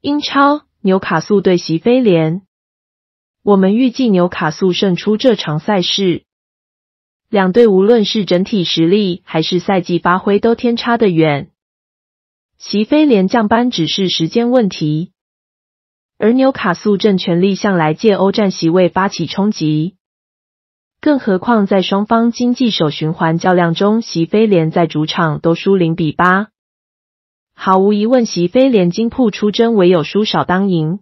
英超纽卡素对席飞联，我们预计纽卡素胜出这场赛事。两队无论是整体实力还是赛季发挥都天差的远，席飞联降班只是时间问题，而纽卡素正全力向来届欧战席位发起冲击。更何况在双方经济首循环较量中，席飞联在主场都输零比八。毫无疑问，熹妃连金铺出征，唯有输少当赢。